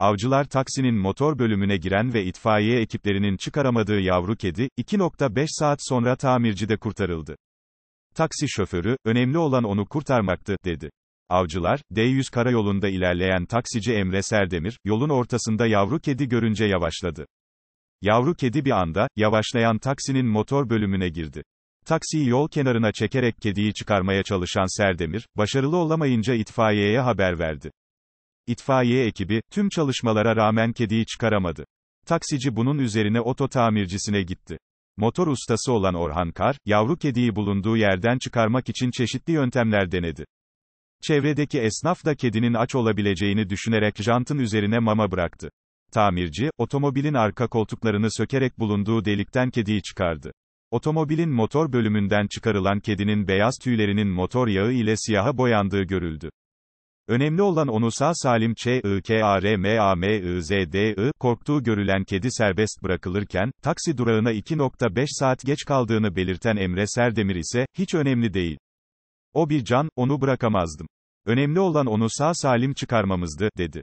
Avcılar taksinin motor bölümüne giren ve itfaiye ekiplerinin çıkaramadığı yavru kedi, 2.5 saat sonra tamircide kurtarıldı. Taksi şoförü, önemli olan onu kurtarmaktı, dedi. Avcılar, D100 karayolunda ilerleyen taksici Emre Serdemir, yolun ortasında yavru kedi görünce yavaşladı. Yavru kedi bir anda, yavaşlayan taksinin motor bölümüne girdi. Taksiyi yol kenarına çekerek kediyi çıkarmaya çalışan Serdemir, başarılı olamayınca itfaiyeye haber verdi. İtfaiye ekibi, tüm çalışmalara rağmen kediyi çıkaramadı. Taksici bunun üzerine oto tamircisine gitti. Motor ustası olan Orhan Kar, yavru kediyi bulunduğu yerden çıkarmak için çeşitli yöntemler denedi. Çevredeki esnaf da kedinin aç olabileceğini düşünerek jantın üzerine mama bıraktı. Tamirci, otomobilin arka koltuklarını sökerek bulunduğu delikten kediyi çıkardı. Otomobilin motor bölümünden çıkarılan kedinin beyaz tüylerinin motor yağı ile siyaha boyandığı görüldü. Önemli olan onu sağ salim ç i k a r m a m i z d i korktuğu görülen kedi serbest bırakılırken, taksi durağına 2.5 saat geç kaldığını belirten Emre Serdemir ise, hiç önemli değil. O bir can, onu bırakamazdım. Önemli olan onu sağ salim çıkarmamızdı, dedi.